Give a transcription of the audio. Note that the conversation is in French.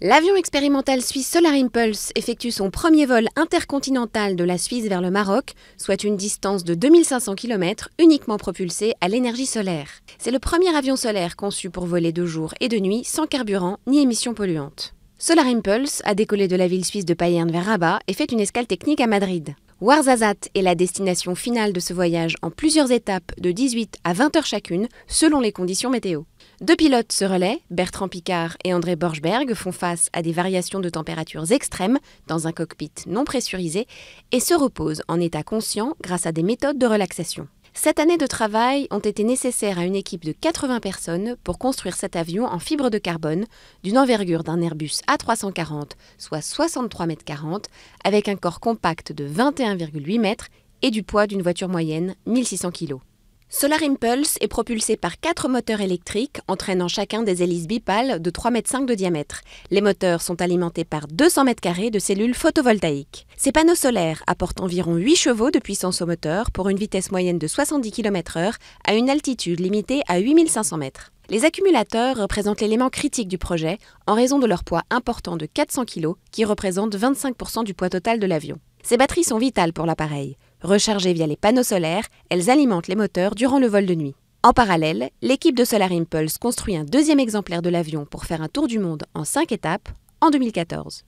L'avion expérimental suisse Solar Impulse effectue son premier vol intercontinental de la Suisse vers le Maroc, soit une distance de 2500 km uniquement propulsé à l'énergie solaire. C'est le premier avion solaire conçu pour voler de jour et de nuit sans carburant ni émissions polluantes. Solar Impulse a décollé de la ville suisse de Payerne vers Rabat et fait une escale technique à Madrid. Warzazat est la destination finale de ce voyage en plusieurs étapes de 18 à 20 heures chacune, selon les conditions météo. Deux pilotes se relaient, Bertrand Picard et André Borchberg font face à des variations de températures extrêmes dans un cockpit non pressurisé et se reposent en état conscient grâce à des méthodes de relaxation. Sept années de travail ont été nécessaires à une équipe de 80 personnes pour construire cet avion en fibre de carbone d'une envergure d'un Airbus A340, soit 63 mètres 40, avec un corps compact de 21,8 m et du poids d'une voiture moyenne 1600 kg. Solar Impulse est propulsé par quatre moteurs électriques, entraînant chacun des hélices bipales de 3,5 m de diamètre. Les moteurs sont alimentés par 200 m carrés de cellules photovoltaïques. Ces panneaux solaires apportent environ 8 chevaux de puissance au moteur pour une vitesse moyenne de 70 km/h à une altitude limitée à 8500 m. Les accumulateurs représentent l'élément critique du projet en raison de leur poids important de 400 kg qui représente 25% du poids total de l'avion. Ces batteries sont vitales pour l'appareil. Rechargées via les panneaux solaires, elles alimentent les moteurs durant le vol de nuit. En parallèle, l'équipe de Solar Impulse construit un deuxième exemplaire de l'avion pour faire un tour du monde en cinq étapes en 2014.